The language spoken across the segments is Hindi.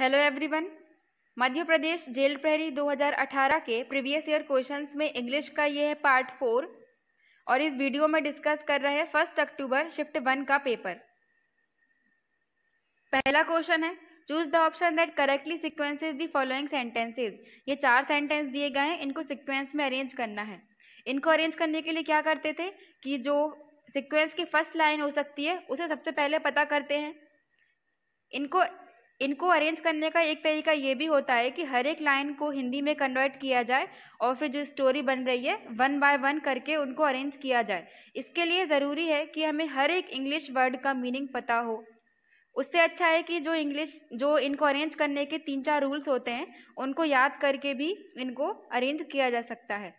Hello everyone Madhya Pradesh jail प्रहरी 2018 के प्रीवियस ईयर क्वेश्चंस में इंग्लिश का ये है पार्ट फोर और इस वीडियो में डिस्कस कर रहे हैं फर्स्ट अक्टूबर शिफ्ट वन का पेपर पहला क्वेश्चन है choose the option that correctly sequences the following sentences ये चार सेंटेंस दिए गए हैं इनको सिक्वेंस में अरेंज करना है इनको अरेंज करने के लिए क्या करते थे कि जो सिक्वेंस की फर्स्ट लाइन हो सकती है उसे सबसे पहले पता करते हैं इनको इनको अरेंज करने का एक तरीका ये भी होता है कि हर एक लाइन को हिंदी में कन्वर्ट किया जाए और फिर जो स्टोरी बन रही है वन बाय वन करके उनको अरेंज किया जाए इसके लिए ज़रूरी है कि हमें हर एक इंग्लिश वर्ड का मीनिंग पता हो उससे अच्छा है कि जो इंग्लिश जो इनको अरेंज करने के तीन चार रूल्स होते हैं उनको याद करके भी इनको अरेंज किया जा सकता है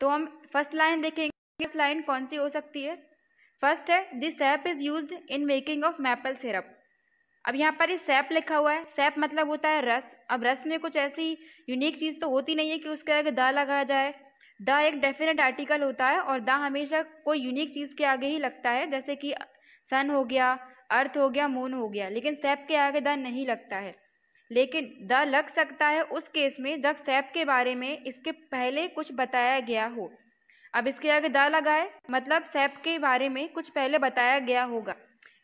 तो हम फर्स्ट लाइन देखेंगे लाइन कौन सी हो सकती है फर्स्ट है this sap is used in making of maple syrup अब यहाँ पर ही सैप लिखा हुआ है सैप मतलब होता है रस अब रस में कुछ ऐसी यूनिक चीज़ तो होती नहीं है कि उसके आगे द लगाया जाए द एक डेफिनेट आर्टिकल होता है और द हमेशा कोई यूनिक चीज़ के आगे ही लगता है जैसे कि सन हो गया अर्थ हो गया मून हो गया लेकिन सैप के आगे द नहीं लगता है लेकिन द लग सकता है उस केस में जब सैप के बारे में इसके पहले कुछ बताया गया हो अब इसके आगे द लगाए मतलब सैप के बारे में कुछ पहले बताया गया होगा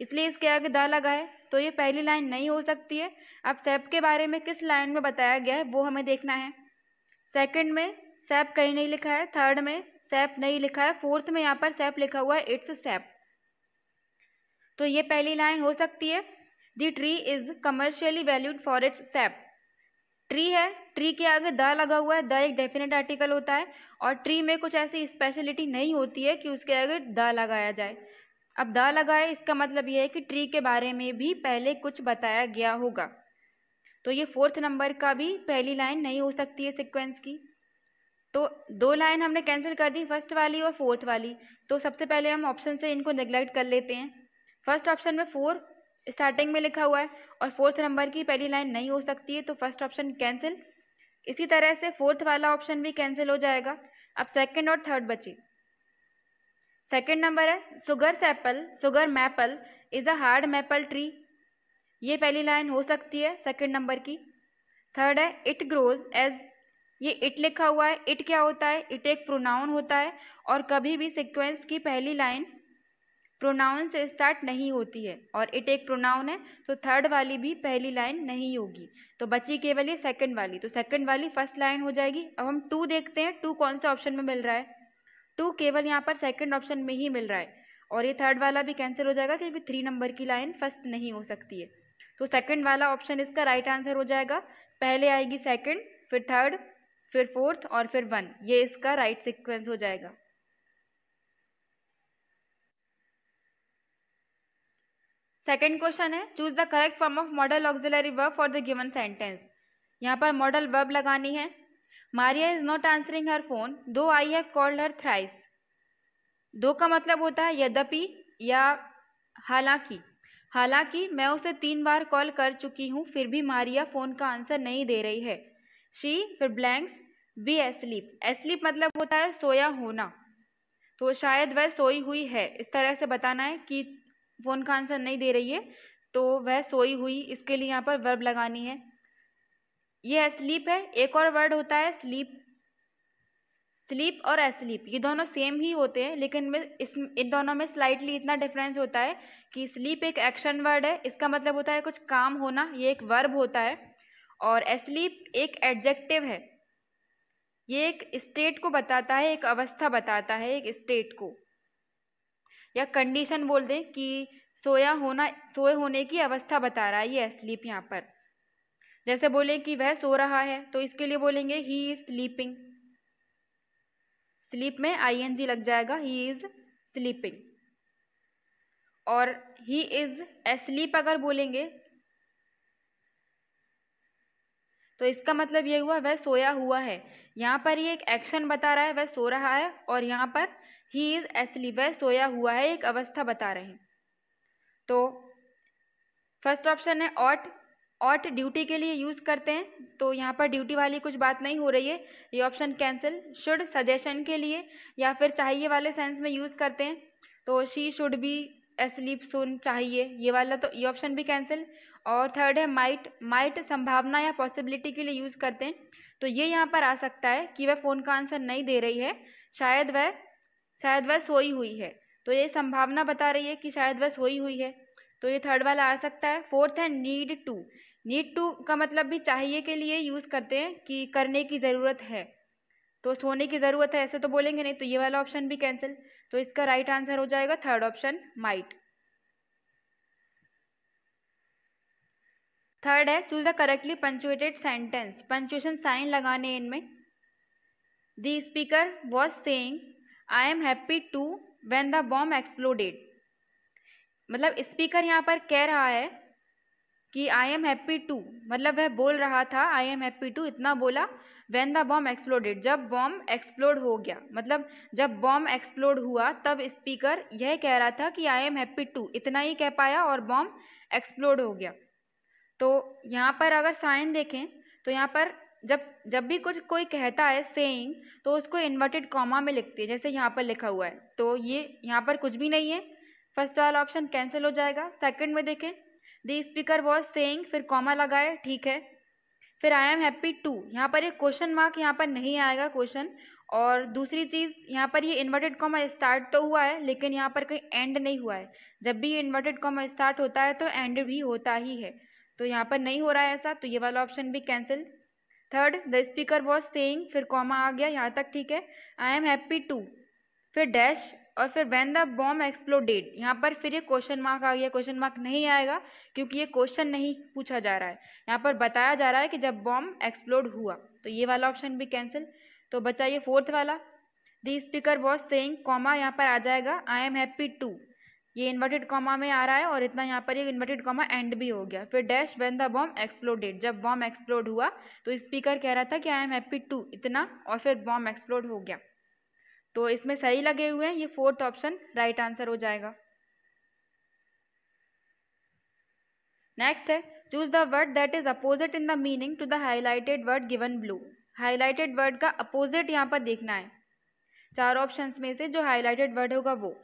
इसलिए इसके आगे द लगाए तो ये पहली लाइन नहीं हो सकती है अब सैप के बारे में किस लाइन में बताया गया है वो हमें देखना है सेकंड में सैप कहीं नहीं लिखा है थर्ड में सैप नहीं लिखा है फोर्थ में यहाँ पर सैप लिखा हुआ है इट्स सैप तो ये पहली लाइन हो सकती है the tree is commercially valued for its sap tree है ट्री के आगे द लगा हुआ है द एक डेफिनेट आर्टिकल होता है और ट्री में कुछ ऐसी स्पेशलिटी नहीं होती है कि उसके आगे द लगाया जाए अब द लगाए इसका मतलब यह है कि ट्री के बारे में भी पहले कुछ बताया गया होगा तो ये फोर्थ नंबर का भी पहली लाइन नहीं हो सकती है सिक्वेंस की तो दो लाइन हमने कैंसिल कर दी फर्स्ट वाली और फोर्थ वाली तो सबसे पहले हम ऑप्शन से इनको निगलेक्ट कर लेते हैं फर्स्ट ऑप्शन में फोर स्टार्टिंग में लिखा हुआ है और फोर्थ नंबर की पहली लाइन नहीं हो सकती है तो फर्स्ट ऑप्शन कैंसिल इसी तरह से फोर्थ वाला ऑप्शन भी कैंसिल हो जाएगा अब सेकंड और थर्ड बचे सेकेंड नंबर है sugar maple sugar maple is a hard maple tree ये पहली लाइन हो सकती है सेकेंड नंबर की थर्ड है इट ग्रोज एज ये इट लिखा हुआ है इट क्या होता है इट एक प्रोनाउन होता है और कभी भी सिक्वेंस की पहली लाइन प्रोनाउन से स्टार्ट नहीं होती है और इट एक प्रोनाउन है तो थर्ड वाली भी पहली लाइन नहीं होगी तो बची केवल ये सेकंड वाली तो सेकंड वाली फर्स्ट लाइन हो जाएगी अब हम टू देखते हैं टू कौन से ऑप्शन में मिल रहा है टू तो केवल यहाँ पर सेकेंड ऑप्शन में ही मिल रहा है और ये थर्ड वाला भी कैंसिल हो जाएगा क्योंकि थ्री नंबर की लाइन फर्स्ट नहीं हो सकती है तो सेकंड वाला ऑप्शन इसका राइट right आंसर हो जाएगा पहले आएगी सेकंड फिर थर्ड फिर फोर्थ और फिर वन ये इसका राइट right सिक्वेंस हो जाएगा सेकेंड क्वेश्चन है choose the correct form of modal auxiliary verb for the given sentence यहाँ पर मॉडल वर्ब लगानी है Maria is not answering her phone though I have called her thrice though का मतलब होता है यद्यपि या हालांकि हालांकि मैं उसे तीन बार कॉल कर चुकी हूँ फिर भी मारिया फ़ोन का आंसर नहीं दे रही है शी फिर ब्लैंक्स बी एस्लीप एस्लीप मतलब होता है सोया होना तो शायद वह सोई हुई है इस तरह से बताना है कि फ़ोन का आंसर नहीं दे रही है तो वह सोई हुई इसके लिए यहाँ पर वर्ब लगानी है यह स्लीप है एक और वर्ड होता है स्लीप स्लीप और एस्लीप ये दोनों सेम ही होते हैं लेकिन में इस इन दोनों में स्लाइटली इतना डिफरेंस होता है कि स्लीप एक एक्शन वर्ड है इसका मतलब होता है कुछ काम होना ये एक वर्ब होता है और एस्लीप एक एडजेक्टिव है ये एक स्टेट को बताता है एक अवस्था बताता है एक स्टेट को या कंडीशन बोल दें कि सोया होना सोए होने की अवस्था बता रहा है ये स्लीप यहाँ पर जैसे बोले कि वह सो रहा है तो इसके लिए बोलेंगे ही इज स्लीपिंग स्लीप में आई एन जी लग जाएगा ही इज स्लीपिंग और ही इज एस्लीप अगर बोलेंगे तो इसका मतलब ये हुआ वह सोया हुआ है यहाँ पर ये एक एक्शन बता रहा है वह सो रहा है और यहाँ पर ही इज एस्लीप वह सोया हुआ है एक अवस्था बता रहे हैं तो फर्स्ट ऑप्शन है ऑट ऑट ड्यूटी के लिए यूज़ करते हैं तो यहाँ पर ड्यूटी वाली कुछ बात नहीं हो रही है ये ऑप्शन कैंसिल शुड सजेशन के लिए या फिर चाहिए वाले सेंस में यूज़ करते हैं तो she should be asleep soon चाहिए ये वाला तो ये ऑप्शन भी कैंसिल और थर्ड है माइट माइट संभावना या पॉसिबिलिटी के लिए यूज़ करते हैं तो ये यहाँ पर आ सकता है कि वह फ़ोन का आंसर नहीं दे रही है शायद वह शायद वह सोई हुई है तो ये संभावना बता रही है कि शायद वह सोई हुई है तो ये थर्ड वाला आ सकता है फोर्थ है नीड टू नीड टू का मतलब भी चाहिए के लिए यूज़ करते हैं कि करने की ज़रूरत है तो सोने की ज़रूरत है ऐसे तो बोलेंगे नहीं तो ये वाला ऑप्शन भी कैंसिल तो इसका राइट right आंसर हो जाएगा थर्ड ऑप्शन माइट थर्ड है choose the correctly punctuated sentence punctuation sign लगाने इनमें the speaker was saying I am happy to when the bomb exploded मतलब स्पीकर यहाँ पर कह रहा है कि आई एम हैप्पी टू मतलब वह बोल रहा था आई एम हैप्पी टू इतना बोला वेन द बॉम्ब एक्सप्लोडेड जब बॉम्ब एक्सप्लोड हो गया मतलब जब बॉम्ब एक्सप्लोड हुआ तब स्पीकर यह कह रहा था कि आई एम हैप्पी टू इतना ही कह पाया और बॉम्ब एक्सप्लोड हो गया तो यहाँ पर अगर साइन देखें तो यहाँ पर जब जब भी कुछ कोई कहता है सेइंग तो उसको इन्वर्टेड कॉमा में लिखते है जैसे यहाँ पर लिखा हुआ है तो ये यहाँ पर कुछ भी नहीं है फर्स्ट वाला ऑप्शन कैंसिल हो जाएगा सेकंड में देखें द स्पीकर वॉज सेंग फिर कॉमा लगाए ठीक है फिर आई एम हैप्पी टू यहाँ पर एक क्वेश्चन मार्क यहाँ पर नहीं आएगा क्वेश्चन और दूसरी चीज़ यहाँ पर ये इन्वर्टेड कॉमा स्टार्ट तो हुआ है लेकिन यहाँ पर कहीं एंड नहीं हुआ है जब भी ये इन्वर्टेड कॉमा स्टार्ट होता है तो एंड भी होता ही है तो यहाँ पर नहीं हो रहा है ऐसा तो ये वाला ऑप्शन भी cancel third the speaker was saying फिर कॉमा आ गया यहाँ तक ठीक है आई एम हैप्पी टू फिर डैश और फिर वैन द बॉम्ब एक्सप्लोडेड यहाँ पर फिर ये क्वेश्चन मार्क आ गया क्वेश्चन मार्क नहीं आएगा क्योंकि ये क्वेश्चन नहीं पूछा जा रहा है यहाँ पर बताया जा रहा है कि जब बॉम्ब एक्सप्लोड हुआ तो ये वाला ऑप्शन भी कैंसिल तो बचा ये फोर्थ वाला the speaker was saying comma यहाँ पर आ जाएगा आई एम हैप्पी टू ये इन्वर्टेड कॉमा में आ रहा है और इतना यहाँ पर ये इन्वर्टेड कॉमा एंड भी हो गया फिर dash when the bomb exploded जब बॉम्ब एक्सप्लोड हुआ तो स्पीकर कह रहा था कि आई एम हैप्पी टू इतना और फिर बॉम्ब एक्सप्लोड हो गया तो इसमें सही लगे हुए हैं ये फोर्थ ऑप्शन राइट आंसर हो जाएगा नेक्स्ट है choose the word that is opposite in the meaning to the highlighted word given blue highlighted word का अपोजिट यहाँ पर देखना है चार ऑप्शन में से जो हाईलाइटेड वर्ड होगा वो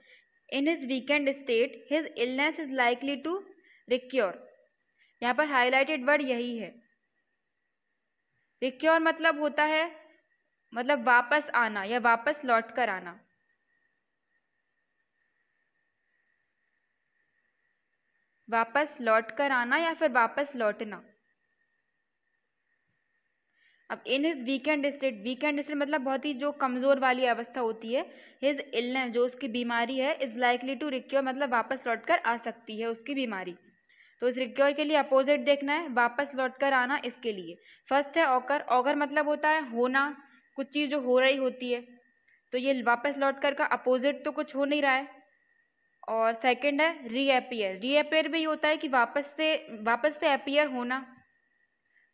in his weakened state his illness is likely to recur यहाँ पर हाईलाइटेड वर्ड यही है रिक्योर मतलब होता है मतलब वापस आना या वापस लौट कर आना वापस लौट कर आना या फिर वापस लौटना अब in his weakened state weakened state मतलब बहुत ही जो कमज़ोर वाली अवस्था होती है हिज इलनेस जो उसकी बीमारी है इज लाइकली टू रिक्योर मतलब वापस लौट कर आ सकती है उसकी बीमारी तो इस रिक्योर के लिए अपोजिट देखना है वापस लौट कर आना इसके लिए फर्स्ट है ऑकर ऑगर मतलब होता है होना कुछ चीज़ जो हो रही होती है तो ये वापस लौट कर का अपोजिट तो कुछ हो नहीं रहा है और सेकंड है रीअपियर रीअपियर भी होता है कि वापस से वापस से अपियर होना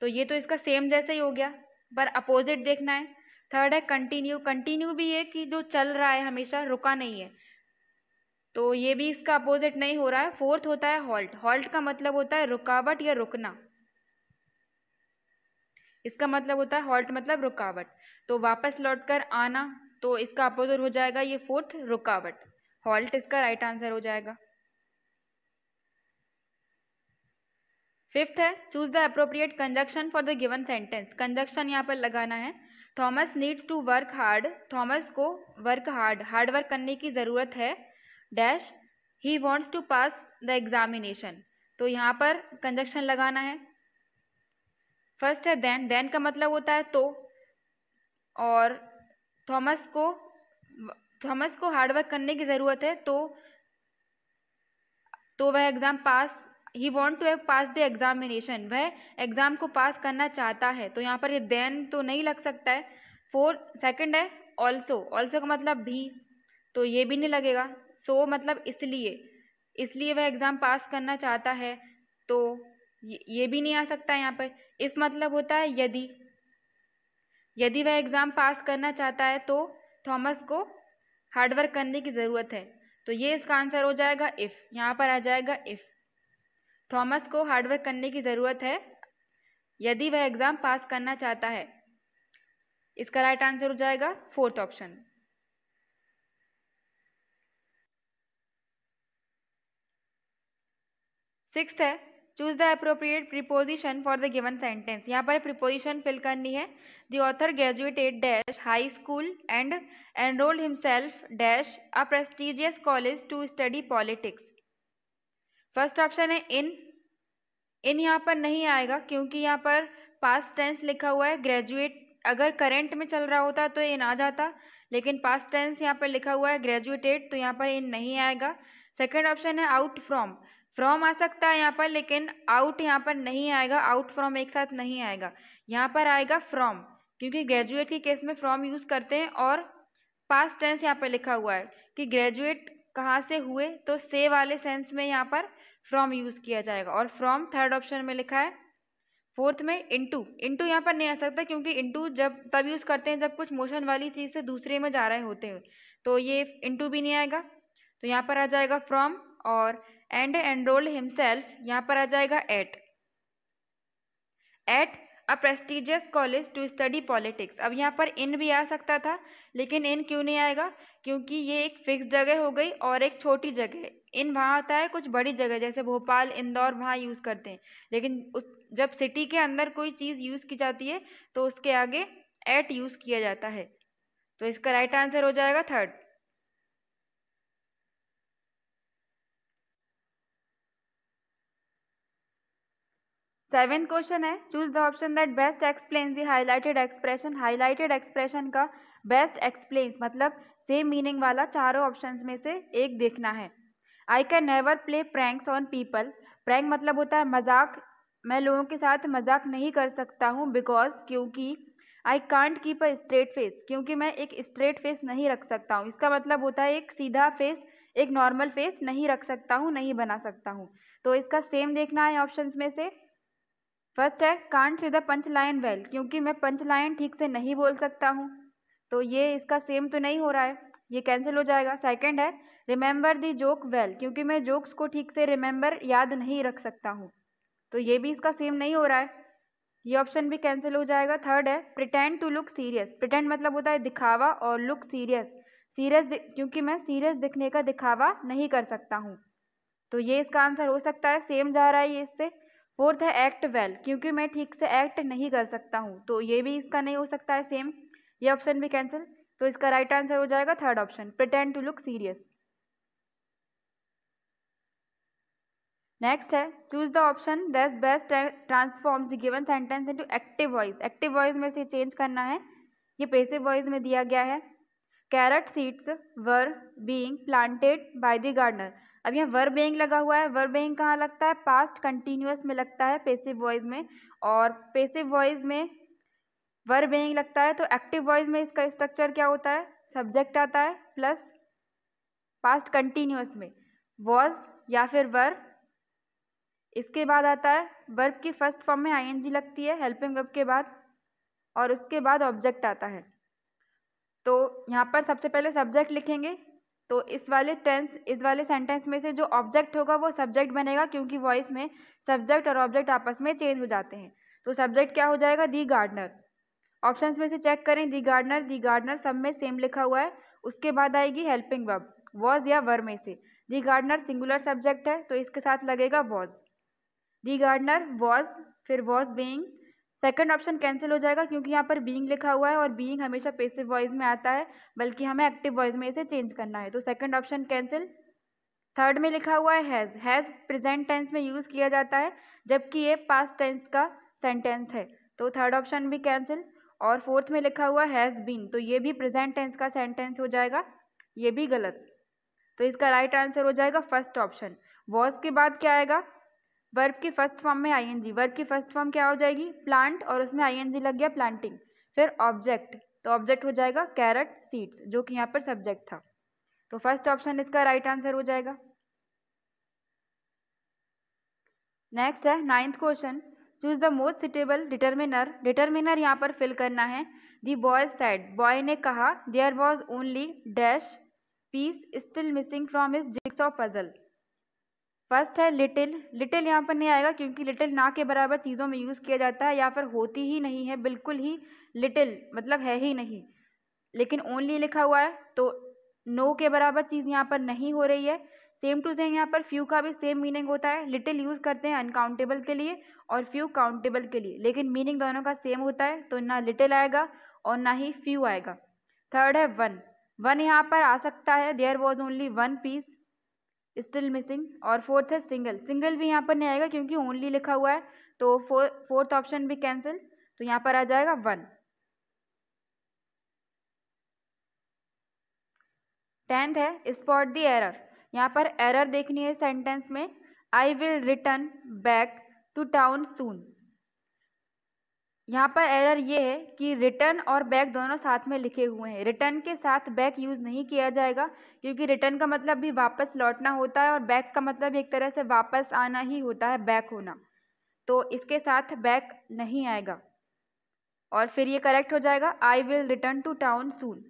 तो ये तो इसका सेम जैसे ही हो गया पर अपोजिट देखना है थर्ड है कंटिन्यू कंटिन्यू भी है कि जो चल रहा है हमेशा रुका नहीं है तो ये भी इसका अपोजिट नहीं हो रहा है फोर्थ होता है हॉल्ट हॉल्ट का मतलब होता है रुकावट या रुकना इसका मतलब होता है हॉल्ट मतलब रुकावट तो वापस लौटकर आना तो इसका अपोजिट हो जाएगा ये फोर्थ रुकावट हॉल्ट इसका राइट आंसर हो जाएगा फिफ्थ है choose the appropriate conjunction for the given sentence conjunction यहाँ पर लगाना है Thomas needs to work hard Thomas को वर्क हार्ड हार्ड वर्क करने की ज़रूरत है dash he wants to pass the examination तो यहाँ पर कंजक्शन लगाना है फर्स्ट है देन देन का मतलब होता है तो और थॉमस को थॉमस को हार्डवर्क करने की ज़रूरत है तो तो वह exam pass he want to pass the examination वह एग्ज़ाम को पास करना चाहता है तो यहाँ पर ये देन तो नहीं लग सकता है फोर सेकंड है ऑल्सो ऑल्सो का मतलब भी तो ये भी नहीं लगेगा सो so, मतलब इसलिए इसलिए वह एग्ज़ाम पास करना चाहता है तो ये भी नहीं आ सकता यहाँ पर इफ़ मतलब होता है यदि यदि वह एग्ज़ाम पास करना चाहता है तो थॉमस को हार्डवर्क करने की ज़रूरत है तो ये इसका आंसर हो जाएगा इफ़ यहाँ पर आ जाएगा इफ़ थॉमस को हार्डवर्क करने की ज़रूरत है यदि वह एग्ज़ाम पास करना चाहता है इसका राइट आंसर हो जाएगा फोर्थ ऑप्शन सिक्स है choose the appropriate preposition for the given sentence यहाँ पर प्रिपोजिशन फिल करनी है the author graduated dash high school and enrolled himself dash a prestigious college to study politics first option है इन इन यहाँ पर नहीं आएगा क्योंकि यहाँ पर पास्ट टेंस लिखा हुआ है ग्रेजुएट अगर करेंट में चल रहा होता तो इन आ जाता लेकिन पास्ट टेंस यहाँ पर लिखा हुआ है ग्रेजुएटेड तो यहाँ पर इन नहीं आएगा सेकेंड ऑप्शन है आउट फ्रॉम फ्रॉम आ सकता है यहाँ पर लेकिन आउट यहाँ पर नहीं आएगा आउट फ्रॉम एक साथ नहीं आएगा यहाँ पर आएगा फ्रॉम क्योंकि ग्रेजुएट के केस में फ्रॉम यूज़ करते हैं और पास्ट टेंस यहाँ पर लिखा हुआ है कि ग्रेजुएट कहाँ से हुए तो से वाले सेंस में यहाँ पर फ्रॉम यूज़ किया जाएगा और फ्रॉम थर्ड ऑप्शन में लिखा है फोर्थ में इंटू इंटू यहाँ पर नहीं आ सकता क्योंकि इंटू जब तब यूज़ करते हैं जब कुछ मोशन वाली चीज़ से दूसरे में जा रहे होते हैं तो ये इंटू भी नहीं आएगा तो यहाँ पर आ जाएगा फ्रॉम और एंड एनरोल हिमसेल्फ यहाँ पर आ जाएगा at at a prestigious college to study politics अब यहाँ पर इन भी आ सकता था लेकिन इन क्यों नहीं आएगा क्योंकि ये एक फिक्स जगह हो गई और एक छोटी जगह इन वहाँ आता है कुछ बड़ी जगह जैसे भोपाल इंदौर वहाँ यूज़ करते हैं लेकिन उस जब सिटी के अंदर कोई चीज़ यूज़ की जाती है तो उसके आगे एट यूज़ किया जाता है तो इसका राइट आंसर हो जाएगा थर्ड सेवन क्वेश्चन है choose the option that best explain the highlighted expression highlighted expression का बेस्ट एक्सप्लेन मतलब सेम मीनिंग वाला चारों ऑप्शन में से एक देखना है I can never play pranks on people prank मतलब होता है मजाक मैं लोगों के साथ मजाक नहीं कर सकता हूँ बिकॉज क्योंकि I can't keep a straight face क्योंकि मैं एक स्ट्रेट फेस नहीं रख सकता हूँ इसका मतलब होता है एक सीधा फेस एक नॉर्मल फेस नहीं रख सकता हूँ नहीं बना सकता हूँ तो इसका सेम देखना है ऑप्शंस में से फर्स्ट है can't say the punch line well क्योंकि मैं पंच लाइन ठीक से नहीं बोल सकता हूँ तो ये इसका सेम तो नहीं हो रहा है ये कैंसिल हो जाएगा सेकंड है रिमेंबर दी जोक वेल क्योंकि मैं जोक्स को ठीक से रिमेंबर याद नहीं रख सकता हूँ तो ये भी इसका सेम नहीं हो रहा है ये ऑप्शन भी कैंसिल हो जाएगा थर्ड है pretend to look serious pretend मतलब होता है दिखावा और लुक सीरियस सीरियस क्योंकि मैं सीरियस दिखने का दिखावा नहीं कर सकता हूँ तो ये इसका आंसर हो सकता है सेम जा रहा है ये इससे फोर्थ है एक्ट वेल क्योंकि मैं ठीक से एक्ट नहीं कर सकता हूँ तो ये भी इसका नहीं हो सकता है सेम ये ऑप्शन भी कैंसिल तो इसका राइट right आंसर हो जाएगा third option pretend to look serious next है choose the option that best transform the given sentence into active voice active voice में से चेंज करना है ये पेसिव वॉइस में दिया गया है carrot seeds were being planted by the gardener अब यहाँ वर्ब बैंक लगा हुआ है वर्ब कहाँ लगता है पास्ट कंटिन्यूस में लगता है पेसिव वॉइस में और पेसिव वॉइस में वर्ब बेइंग लगता है तो एक्टिव वॉइस में इसका स्ट्रक्चर क्या होता है सब्जेक्ट आता है प्लस पास्ट कंटिन्यूस में वॉज या फिर वर इसके बाद आता है वर्ब की फर्स्ट फॉर्म में आईएनजी लगती है हेल्पिंग वर्ब के बाद और उसके बाद ऑब्जेक्ट आता है तो यहाँ पर सबसे पहले सब्जेक्ट लिखेंगे तो इस वाले टेंस इस वाले सेंटेंस में से जो ऑब्जेक्ट होगा वो सब्जेक्ट बनेगा क्योंकि वॉइस में सब्जेक्ट और ऑब्जेक्ट आपस में चेंज हो जाते हैं तो सब्जेक्ट क्या हो जाएगा दी गार्डनर ऑप्शन में से चेक करें दी गार्डनर दी गार्डनर सब में सेम लिखा हुआ है उसके बाद आएगी हेल्पिंग वर्ब वॉज या वर में से दी गार्डनर सिंगुलर सब्जेक्ट है तो इसके साथ लगेगा वॉज दी गार्डनर वॉज फिर was being second option cancel हो जाएगा क्योंकि यहाँ पर बीइंग लिखा हुआ है और बीइंग हमेशा पेसिव वॉइस में आता है बल्कि हमें एक्टिव वॉइस में इसे चेंज करना है तो सेकेंड ऑप्शन कैंसिल थर्ड में लिखा हुआ है हैज़ हैज़ प्रेजेंट टेंस में यूज़ किया जाता है जबकि ये पास्ट टेंस का सेंटेंस है तो थर्ड ऑप्शन भी कैंसिल और फोर्थ में लिखा हुआ हैज़ बीन तो ये भी प्रेजेंट टेंस का सेंटेंस हो जाएगा ये भी गलत तो इसका राइट right आंसर हो जाएगा फर्स्ट ऑप्शन वॉज के बाद क्या आएगा वर्ब के फर्स्ट फॉर्म में आई एन जी वर्ब की फर्स्ट फॉर्म क्या हो जाएगी प्लांट और उसमें आई एन जी लग गया प्लांटिंग फिर ऑब्जेक्ट तो ऑब्जेक्ट हो जाएगा कैरेट सीड्स जो कि यहाँ पर सब्जेक्ट था तो फर्स्ट ऑप्शन इसका राइट right आंसर हो जाएगा नेक्स्ट है ninth question choose the most suitable determiner determiner यहाँ पर फिल करना है दी बॉय सेड बॉय ने कहा there was only dash piece still missing from his jigsaw of puzzle first है लिटिल लिटिल यहाँ पर नहीं आएगा क्योंकि लिटिल ना के बराबर चीज़ों में यूज़ किया जाता है यहाँ पर होती ही नहीं है बिल्कुल ही लिटिल मतलब है ही नहीं लेकिन ओनली लिखा हुआ है तो नो के बराबर चीज़ यहाँ पर नहीं हो रही है सेम टू सेम यहाँ पर फ्यू का भी सेम मीनिंग होता है लिटिल यूज़ करते हैं अनकाउंटेबल के लिए और फ्यू काउंटेबल के लिए लेकिन मीनिंग दोनों का सेम होता है तो ना लिटिल आएगा और ना ही फ्यू आएगा थर्ड है वन वन यहाँ पर आ सकता है there was only one piece still missing और फोर्थ है सिंगल सिंगल भी यहाँ पर नहीं आएगा क्योंकि ओनली लिखा हुआ है तो फोर्थ ऑप्शन भी कैंसिल तो यहाँ पर आ जाएगा वन टेंथ है स्पॉट दी एरर यहाँ पर एरर देखनी है सेंटेंस में I will return back to town soon यहाँ पर एरर ये है कि रिटर्न और बैक दोनों साथ में लिखे हुए हैं रिटर्न के साथ बैक यूज़ नहीं किया जाएगा क्योंकि रिटर्न का मतलब भी वापस लौटना होता है और बैक का मतलब एक तरह से वापस आना ही होता है बैक होना तो इसके साथ बैक नहीं आएगा और फिर ये करेक्ट हो जाएगा I will return to town soon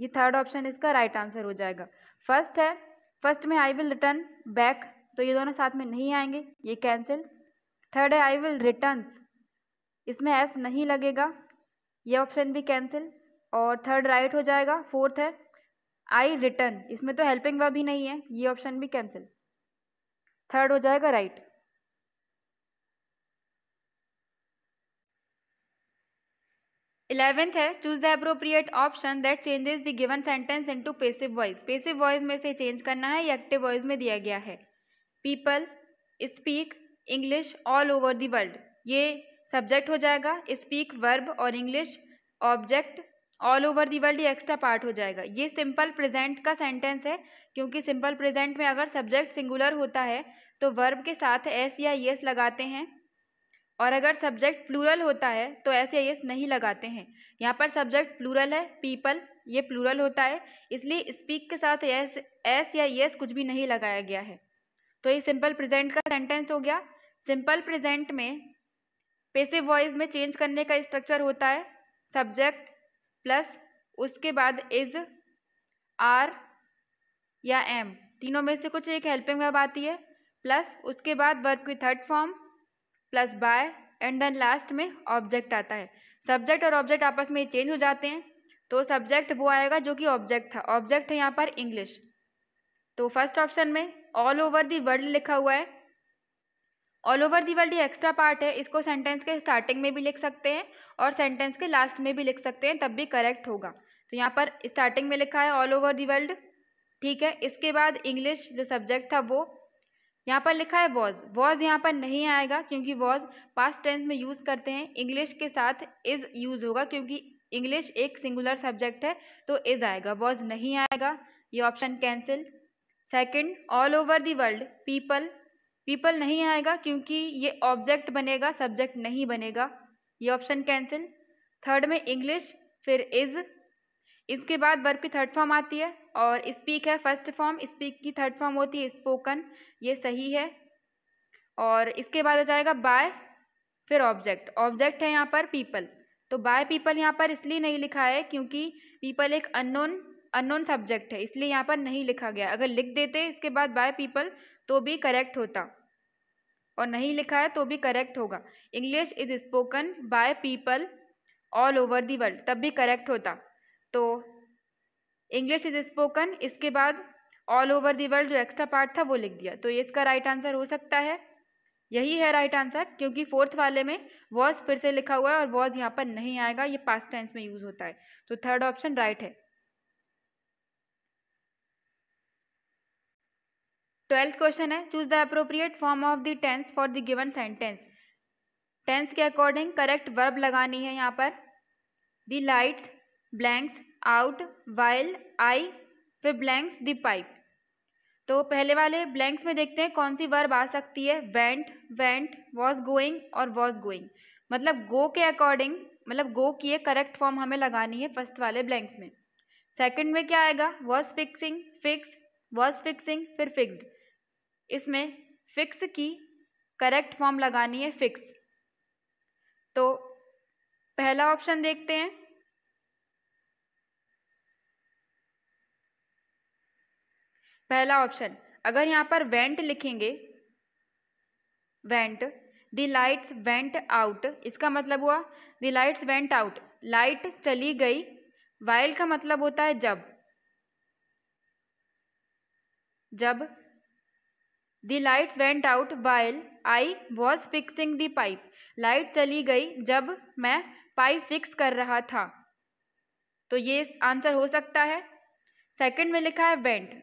ये थर्ड ऑप्शन इसका राइट right आंसर हो जाएगा फर्स्ट है फर्स्ट में आई विल रिटर्न बैक तो ये दोनों साथ में नहीं आएंगे ये कैंसिल थर्ड है आई विल रिटर्न इसमें एस नहीं लगेगा ये ऑप्शन भी कैंसिल और थर्ड राइट हो जाएगा फोर्थ है आई रिटर्न इसमें तो हेल्पिंग वर्ब ही नहीं है ये ऑप्शन भी कैंसिल थर्ड हो जाएगा राइट right. इलेवेंथ है choose the appropriate option that changes the given sentence into passive voice passive voice में से चेंज करना है या एक्टिव वॉइस में दिया गया है people speak English all over the world ये सब्जेक्ट हो जाएगा स्पीक वर्ब और English object all over the world extra part हो जाएगा ये सिंपल प्रेजेंट का सेंटेंस है क्योंकि सिंपल प्रेजेंट में अगर सब्जेक्ट सिंगुलर होता है तो वर्ब के साथ एस या यस लगाते हैं और अगर सब्जेक्ट प्लूरल होता है तो एस या यस नहीं लगाते हैं यहाँ पर सब्जेक्ट प्लूरल है पीपल ये प्लूरल होता है इसलिए स्पीक के साथ एस एस या यस कुछ भी नहीं लगाया गया है तो ये सिंपल प्रेजेंट का सेंटेंस हो गया सिंपल प्रेजेंट में पेसिव वॉइस में चेंज करने का स्ट्रक्चर होता है सब्जेक्ट प्लस उसके बाद इज आर या एम तीनों में से कुछ एक हेल्पिंग वर्ब आती है प्लस उसके बाद वर्ब की third form plus by and then last में ऑब्जेक्ट आता है सब्जेक्ट और ऑब्जेक्ट आपस में चेंज हो जाते हैं तो सब्जेक्ट वो आएगा जो कि ऑब्जेक्ट था ऑब्जेक्ट है यहाँ पर इंग्लिश तो फर्स्ट ऑप्शन में ऑल ओवर दी वर्ल्ड लिखा हुआ है ऑल ओवर दी वर्ल्ड ये एक्स्ट्रा पार्ट है इसको सेंटेंस के स्टार्टिंग में भी लिख सकते हैं और सेंटेंस के लास्ट में भी लिख सकते हैं तब भी करेक्ट होगा तो यहाँ पर स्टार्टिंग में लिखा है ऑल ओवर दी वर्ल्ड ठीक है इसके बाद इंग्लिश जो सब्जेक्ट था वो यहाँ पर लिखा है वॉज वॉज यहाँ पर नहीं आएगा क्योंकि वॉज पास्ट टेंस में यूज़ करते हैं इंग्लिश के साथ इज़ यूज़ होगा क्योंकि इंग्लिश एक सिंगुलर सब्जेक्ट है तो इज़ आएगा वॉज नहीं आएगा ये option cancel second all over the world people people नहीं आएगा क्योंकि ये ऑब्जेक्ट बनेगा सब्जेक्ट नहीं बनेगा ये ऑप्शन कैंसिल थर्ड में इंग्लिश फिर इज इसके बाद वर्ब की थर्ड फॉर्म आती है और स्पीक है फर्स्ट फॉर्म स्पीक की थर्ड फॉर्म होती है स्पोकन ये सही है और इसके बाद आ जाएगा बाय फिर ऑब्जेक्ट ऑब्जेक्ट है यहाँ पर पीपल तो बाय पीपल यहाँ पर इसलिए नहीं लिखा है क्योंकि पीपल एक अननोन अननोन सब्जेक्ट है इसलिए यहाँ पर नहीं लिखा गया अगर लिख देते इसके बाद बाय पीपल तो भी करेक्ट होता और नहीं लिखा है तो भी करेक्ट होगा English is spoken by people all over the world तब भी करेक्ट होता तो इंग्लिश इज स्पोकन इसके बाद ऑल ओवर दी वर्ल्ड जो एक्स्ट्रा पार्ट था वो लिख दिया तो ये इसका राइट right आंसर हो सकता है यही है राइट right आंसर क्योंकि फोर्थ वाले में वॉज फिर से लिखा हुआ है और वॉज यहाँ पर नहीं आएगा ये पास्ट टेंस में यूज़ होता है तो थर्ड ऑप्शन राइट है ट्वेल्थ क्वेश्चन है choose the appropriate form of the tense for the given sentence tense के अकॉर्डिंग करेक्ट वर्ब लगानी है यहाँ पर the lights blanks out while I फिर ब्लैंक्स द पाइप तो पहले वाले ब्लैंक्स में देखते हैं कौन सी वर्ब आ सकती है वेंट वेंट वॉज गोइंग और वॉज गोइंग मतलब गो के अकॉर्डिंग मतलब गो की ये करेक्ट फॉर्म हमें लगानी है फर्स्ट वाले ब्लैंक्स में सेकंड में क्या आएगा was fixing fix was fixing फिर फिक्स्ड इसमें फ़िक्स की करेक्ट फॉर्म लगानी है फ़िक्स तो पहला ऑप्शन देखते हैं पहला ऑप्शन अगर यहां पर वेंट लिखेंगे went the lights went out इसका मतलब हुआ the lights went out light चली गई वाइल का मतलब होता है जब जब the lights went out while I was fixing the pipe light चली गई जब मैं पाइप फिक्स कर रहा था तो ये आंसर हो सकता है सेकेंड में लिखा है वेंट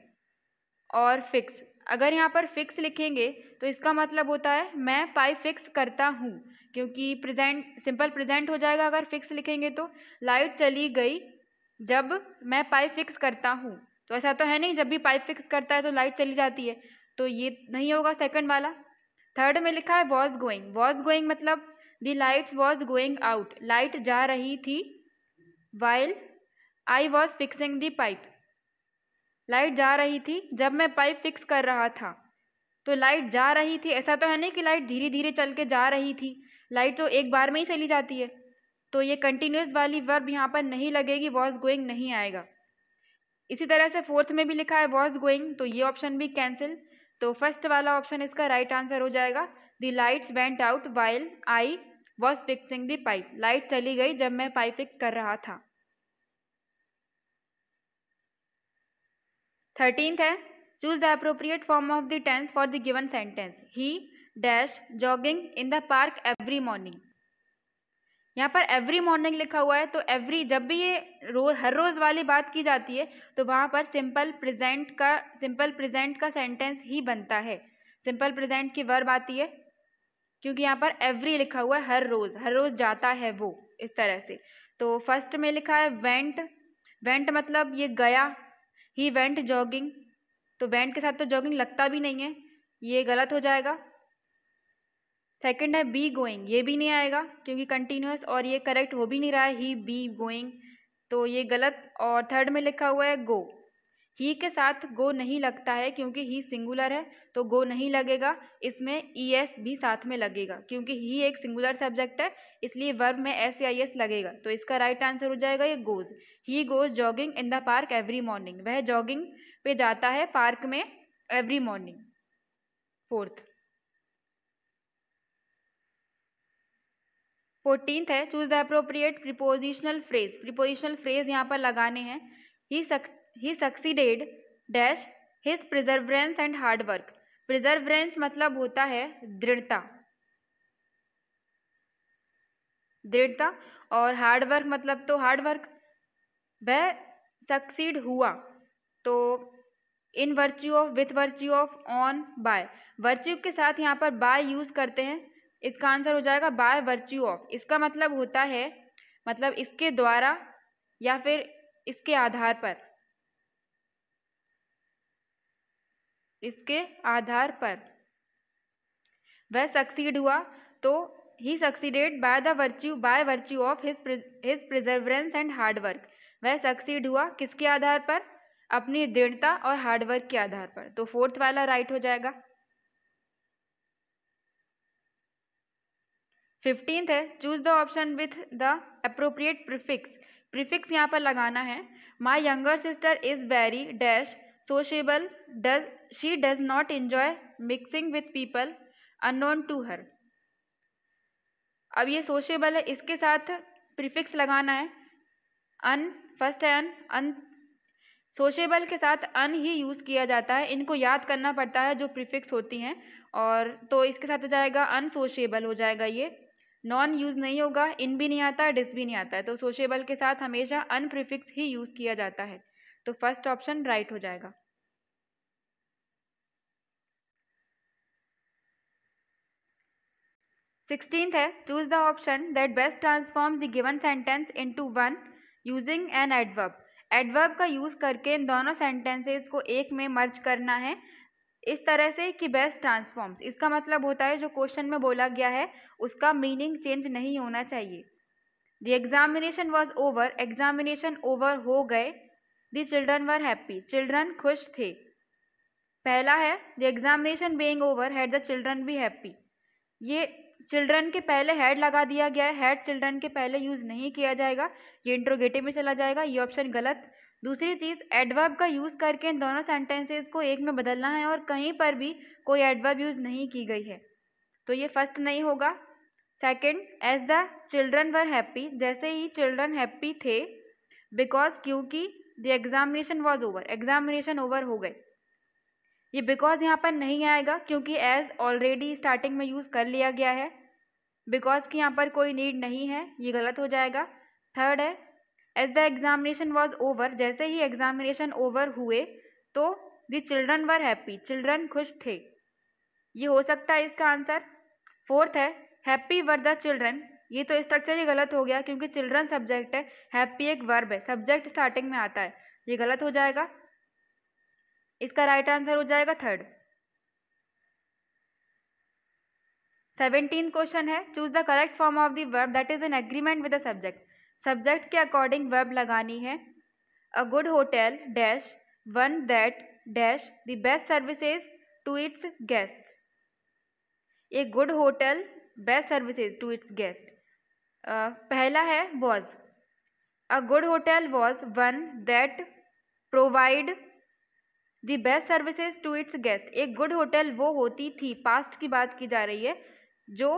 और फिक्स अगर यहाँ पर फिक्स लिखेंगे तो इसका मतलब होता है मैं पाइप फिक्स करता हूँ क्योंकि प्रेजेंट सिंपल प्रेजेंट हो जाएगा अगर फिक्स लिखेंगे तो लाइट चली गई जब मैं पाइप फिक्स करता हूँ तो ऐसा तो है नहीं जब भी पाइप फिक्स करता है तो लाइट चली जाती है तो ये नहीं होगा सेकंड वाला थर्ड में लिखा है वॉज गोइंग वॉज गोइंग मतलब the lights was going out light जा रही थी while I was fixing the pipe light जा रही थी जब मैं पाइप फिक्स कर रहा था तो लाइट जा रही थी ऐसा तो है नहीं कि लाइट धीरे धीरे चल के जा रही थी लाइट तो एक बार में ही चली जाती है तो ये कंटिन्यूस वाली वर्ब यहाँ पर नहीं लगेगी वॉज गोइंग नहीं आएगा इसी तरह से फोर्थ में भी लिखा है वॉज गोइंग तो ये ऑप्शन भी कैंसिल तो फर्स्ट वाला ऑप्शन इसका राइट right आंसर हो जाएगा the lights went out while I was fixing the pipe light चली गई जब मैं पाइप फिक्स कर रहा था थर्टींथ है choose the appropriate form of the tense for the given sentence he dash jogging in the park every morning यहाँ पर एवरी मॉर्निंग लिखा हुआ है तो एवरी जब भी ये रोज हर रोज वाली बात की जाती है तो वहाँ पर सिंपल प्रेजेंट का सिंपल प्रेजेंट का सेंटेंस ही बनता है सिंपल प्रेजेंट की वर्ब आती है क्योंकि यहाँ पर एवरी लिखा हुआ है हर रोज हर रोज जाता है वो इस तरह से तो फर्स्ट में लिखा है वेंट वेंट मतलब ये गया ही वेंट जॉगिंग तो वेंट के साथ तो जॉगिंग लगता भी नहीं है ये गलत हो जाएगा सेकेंड है बी गोइंग ये भी नहीं आएगा क्योंकि कंटिन्यूस और ये करेक्ट हो भी नहीं रहा है ही बी गोइंग तो ये गलत और थर्ड में लिखा हुआ है गो ही के साथ गो नहीं लगता है क्योंकि ही सिंगुलर है तो गो नहीं लगेगा इसमें ई एस भी साथ में लगेगा क्योंकि ही एक सिंगुलर सब्जेक्ट है इसलिए वर्ब में एस या ई एस लगेगा तो इसका राइट right आंसर हो जाएगा ये goes he goes jogging in the park every morning वह जॉगिंग पे जाता है पार्क में एवरी मॉर्निंग फोर्थ फोर्टींथ है choose the appropriate prepositional phrase prepositional phrase यहाँ पर लगाने हैं he succeeded dash his perseverance and hard work perseverance मतलब होता है दृढ़ता दृढ़ता और हार्डवर्क मतलब तो हार्डवर्क वह सक्सीड हुआ तो in virtue of with virtue of on by virtue के साथ यहाँ पर बाय यूज़ करते हैं इसका आंसर हो जाएगा बाय वर्च्यू ऑफ इसका मतलब होता है मतलब इसके द्वारा या फिर इसके आधार पर इसके आधार पर वह सक्सीड हुआ तो he succeeded by the virtue by virtue of his his perseverance and hard work वह सक्सीड हुआ किसके आधार पर अपनी दृढ़ता और हार्डवर्क के आधार पर तो फोर्थ वाला राइट हो जाएगा फिफ्टींथ है choose the option with the appropriate prefix prefix यहाँ पर लगाना है my younger sister is very dash sociable does she does not enjoy mixing with people unknown to her अब ये सोशेबल है इसके साथ प्रिफिक्स लगाना है अन फर्स्ट है अन अन सोशेबल के साथ अन ही यूज़ किया जाता है इनको याद करना पड़ता है जो प्रिफिक्स होती हैं और तो इसके साथ हो जाएगा अनसोशेबल हो जाएगा ये नॉन यूज़ नहीं होगा इन भी नहीं आता डिस भी नहीं आता है तो सोशेबल के साथ हमेशा अनप्रिफिक्स ही यूज़ किया जाता है तो फर्स्ट ऑप्शन राइट हो जाएगा सिक्सटींथ है choose the option that best transform the given sentence into one using an adverb adverb का यूज़ करके इन दोनों सेंटेंसेस को एक में मर्ज करना है इस तरह से कि बेस्ट ट्रांसफॉर्म्स इसका मतलब होता है जो क्वेश्चन में बोला गया है उसका मीनिंग चेंज नहीं होना चाहिए the examination was over examination over हो गए the children were happy children खुश थे पहला है the examination being over had the children be happy ये चिल्ड्रन के पहले हेड लगा दिया गया है हेड चिल्ड्रन के पहले यूज नहीं किया जाएगा ये इंट्रोगेटिव में चला जाएगा ये ऑप्शन गलत दूसरी चीज़ एडवर्ब का यूज़ करके इन दोनों सेंटेंसेस को एक में बदलना है और कहीं पर भी कोई एडवर्ब यूज़ नहीं की गई है तो ये फर्स्ट नहीं होगा second as the children were happy जैसे ही चिल्ड्रन हैप्पी थे बिकॉज क्योंकि the examination was over examination over हो गए ये बिकॉज यहाँ पर नहीं आएगा क्योंकि एज ऑलरेडी स्टार्टिंग में यूज़ कर लिया गया है बिकॉज की यहाँ पर कोई नीड नहीं है ये गलत हो जाएगा थर्ड है as the examination was over जैसे ही एग्जामिनेशन ओवर हुए तो the children were happy children खुश थे ये हो सकता है इसका आंसर फोर्थ है हैप्पी वर द चिल्ड्रन ये तो स्ट्रक्चर ही गलत हो गया क्योंकि चिल्ड्रन सब्जेक्ट है हैप्पी एक वर्ब है सब्जेक्ट स्टार्टिंग में आता है ये गलत हो जाएगा इसका राइट आंसर हो जाएगा थर्ड सेवेंटीन क्वेश्चन है choose the correct form of the verb that is an agreement with the subject subject के अकॉर्डिंग वर्ब लगानी है a good hotel dash one that dash the best services to its guest a good hotel best services to its guest पहला है was a good hotel was one that provide the best services to its guest एक गुड होटल वो होती थी पास्ट की बात की जा रही है जो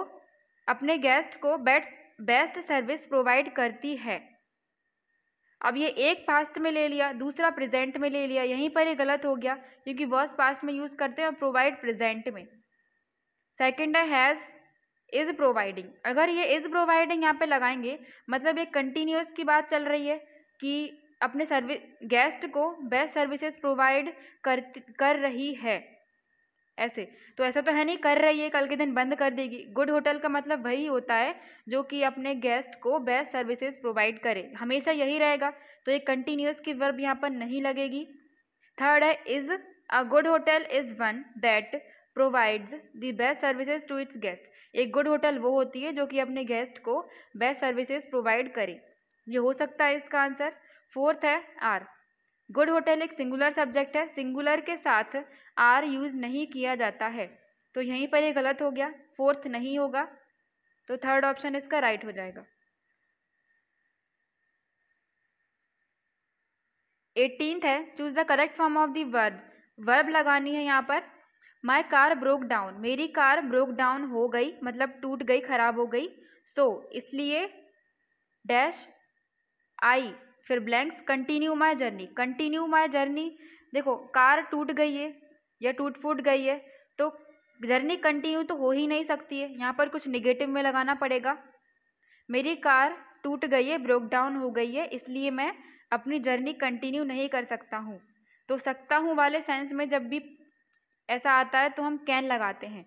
अपने गेस्ट को बेस्ट बेस्ट सर्विस प्रोवाइड करती है अब ये एक पास्ट में ले लिया दूसरा प्रेजेंट में ले लिया यहीं पर ये गलत हो गया क्योंकि वर्स पास्ट में यूज़ करते हैं और प्रोवाइड प्रेजेंट में सेकेंड हैज़ इज़ प्रोवाइडिंग अगर ये इज़ प्रोवाइडिंग यहाँ पे लगाएंगे मतलब एक कंटिन्यूस की बात चल रही है कि अपने सर्विस गेस्ट को बेस्ट सर्विसेज प्रोवाइड कर कर रही है ऐसे तो ऐसा तो है नहीं कर रही है कल के दिन बंद कर देगी गुड होटल का मतलब वही होता है जो कि अपने गेस्ट को बेस्ट सर्विसेज प्रोवाइड करे हमेशा यही रहेगा तो एक कंटिन्यूस की वर्ब यहाँ पर नहीं लगेगी थर्ड है is a good hotel is one that provides the best services to its guest एक गुड होटल वो होती है जो कि अपने गेस्ट को बेस्ट सर्विसेज प्रोवाइड करे ये हो सकता है इसका आंसर फोर्थ है आर गुड होटल एक सिंगुलर सब्जेक्ट है सिंगुलर के साथ आर यूज़ नहीं किया जाता है तो यहीं पर ये गलत हो गया फोर्थ नहीं होगा तो थर्ड ऑप्शन इसका राइट हो जाएगा एटीनथ है choose the correct form of the verb verb लगानी है यहाँ पर माई कार ब्रोक डाउन मेरी कार ब्रोक डाउन हो गई मतलब टूट गई खराब हो गई सो so, इसलिए डैश आई फिर blanks continue my journey continue my journey देखो कार टूट गई है या टूट फूट गई है तो जर्नी कंटिन्यू तो हो ही नहीं सकती है यहाँ पर कुछ निगेटिव में लगाना पड़ेगा मेरी कार टूट गई है ब्रेक डाउन हो गई है इसलिए मैं अपनी जर्नी कंटिन्यू नहीं कर सकता हूँ तो सकता हूँ वाले सेंस में जब भी ऐसा आता है तो हम कैन लगाते हैं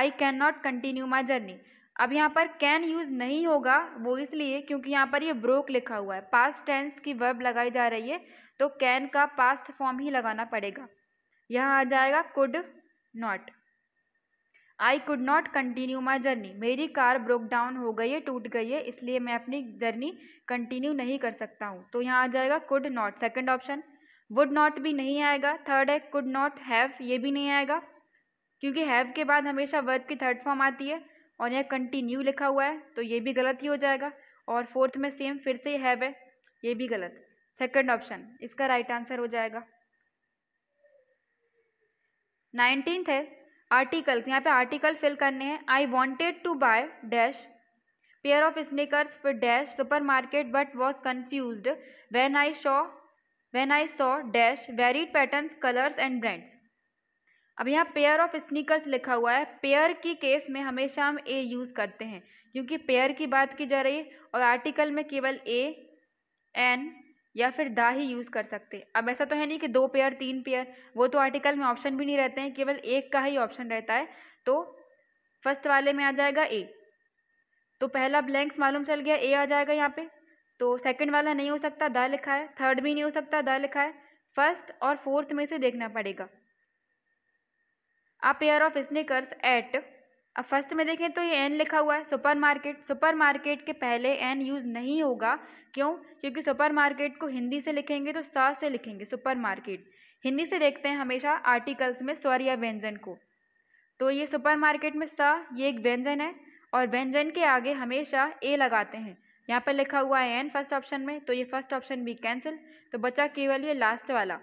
I can not continue my journey अब यहाँ पर कैन यूज़ नहीं होगा वो इसलिए क्योंकि यहाँ पर ये ब्रोक लिखा हुआ है पास्ट टेंस की वर्ब लगाई जा रही है तो कैन का पास्ट फॉर्म ही लगाना पड़ेगा यहाँ आ जाएगा could not I could not continue my journey मेरी कार ब्रोक डाउन हो गई है टूट गई है इसलिए मैं अपनी जर्नी कंटिन्यू नहीं कर सकता हूँ तो यहाँ आ जाएगा could not second option would not भी नहीं आएगा थर्ड है कुड नॉट हैव ये भी नहीं आएगा क्योंकि हैव के बाद हमेशा वर्ब की थर्ड फॉर्म आती है और यह कंटिन्यू लिखा हुआ है तो ये भी गलत ही हो जाएगा और फोर्थ में सेम फिर से हैव है ये भी गलत सेकेंड ऑप्शन इसका राइट right आंसर हो जाएगा नाइनटीन है आर्टिकल्स यहाँ पे आर्टिकल फिल करने हैं I wanted to buy dash pair of sneakers for dash supermarket but was confuse when I saw when I saw dash varied pattern colours and brands अब यहाँ पेयर ऑफ स्निकर्स लिखा हुआ है पेयर की केस में हमेशा हम ए यूज़ करते हैं क्योंकि पेयर की बात की जा रही है और आर्टिकल में केवल ए एन या फिर दा ही यूज़ कर सकते हैं अब ऐसा तो है नहीं कि दो पेयर तीन पेयर वो तो आर्टिकल में ऑप्शन भी नहीं रहते हैं केवल एक का ही ऑप्शन रहता है तो फर्स्ट वाले में आ जाएगा ए तो पहला ब्लैंक्स मालूम चल गया ए आ जाएगा यहाँ पे तो सेकंड वाला नहीं हो सकता दा लिखा है थर्ड भी नहीं हो सकता दा लिखा है फर्स्ट और फोर्थ में से देखना पड़ेगा a pair of sneakers at अब फर्स्ट में देखें तो ये एन लिखा हुआ है सुपरमार्केट सुपरमार्केट के पहले एन यूज़ नहीं होगा क्यों क्योंकि सुपरमार्केट को हिंदी से लिखेंगे तो सा से लिखेंगे सुपरमार्केट हिंदी से देखते हैं हमेशा आर्टिकल्स में स्वर या व्यंजन को तो ये सुपरमार्केट में सा ये एक व्यंजन है और व्यंजन के आगे हमेशा ए लगाते हैं यहाँ पर लिखा हुआ है एन फर्स्ट ऑप्शन में तो ये फर्स्ट ऑप्शन भी कैंसिल तो बचा केवल ये लास्ट वाला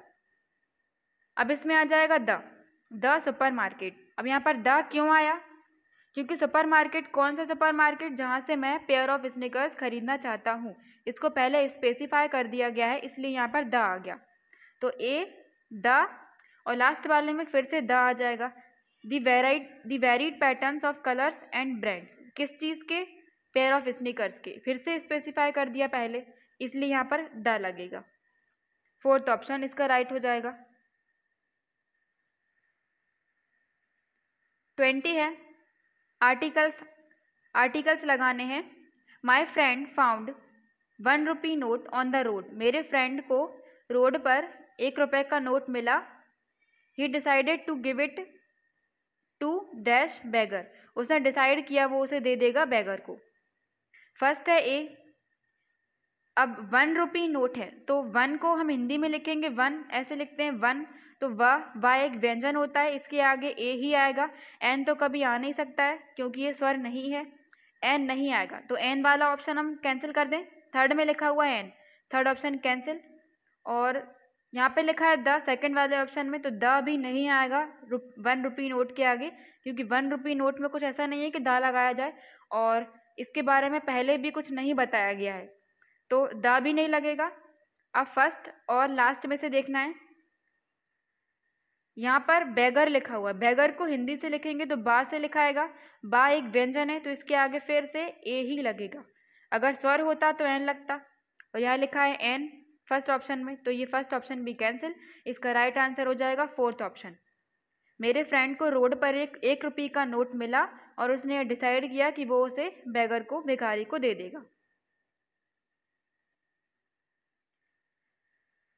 अब इसमें आ जाएगा द द सुपरमार्केट अब यहाँ पर द क्यों आया क्योंकि सुपर मार्केट कौन सा सुपर मार्केट जहाँ से मैं पेयर ऑफ स्निकर्स खरीदना चाहता हूँ इसको पहले स्पेसिफाई कर दिया गया है इसलिए यहाँ पर द आ गया तो ए द और लास्ट वाले में फिर से द आ जाएगा the variety the varied pattern of colours and brands किस चीज़ के पेयर ऑफ स्निकर्स के फिर से स्पेसिफाई कर दिया पहले इसलिए यहाँ पर द लगेगा फोर्थ ऑप्शन इसका राइट हो जाएगा ट्वेंटी है आर्टिकल्स आर्टिकल्स लगाने हैं my friend found one rupee note on the road मेरे फ्रेंड को रोड पर एक रुपए का नोट मिला he decided to give it to dash beggar उसने डिसाइड किया वो उसे दे देगा बैगर को फर्स्ट है ए अब वन रुपी नोट है तो वन को हम हिंदी में लिखेंगे वन ऐसे लिखते हैं वन तो व व एक व्यंजन होता है इसके आगे ए ही आएगा एन तो कभी आ नहीं सकता है क्योंकि ये स्वर नहीं है एन नहीं आएगा तो एन वाला ऑप्शन हम कैंसिल कर दें थर्ड में लिखा हुआ एन थर्ड ऑप्शन कैंसिल और यहाँ पे लिखा है द सेकंड वाले ऑप्शन में तो द भी नहीं आएगा रुप वन रुपी नोट के आगे क्योंकि वन रुपी नोट में कुछ ऐसा नहीं है कि द लगाया जाए और इसके बारे में पहले भी कुछ नहीं बताया गया है तो द भी नहीं लगेगा अब फर्स्ट और लास्ट में से देखना है यहाँ पर बैगर लिखा हुआ है बैगर को हिंदी से लिखेंगे तो बा से लिखाएगा बा एक व्यंजन है तो इसके आगे फिर से ए ही लगेगा अगर स्वर होता तो एन लगता और यहाँ लिखा है एन फर्स्ट ऑप्शन में तो ये फर्स्ट ऑप्शन भी कैंसिल इसका राइट आंसर हो जाएगा फोर्थ ऑप्शन मेरे फ्रेंड को रोड पर एक एक रुपये का नोट मिला और उसने डिसाइड किया कि वो उसे बैगर को भिखारी को दे देगा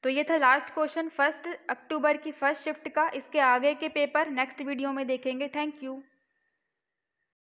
तो ये था लास्ट क्वेश्चन फर्स्ट अक्टूबर की फर्स्ट शिफ्ट का इसके आगे के पेपर नेक्स्ट वीडियो में देखेंगे थैंक यू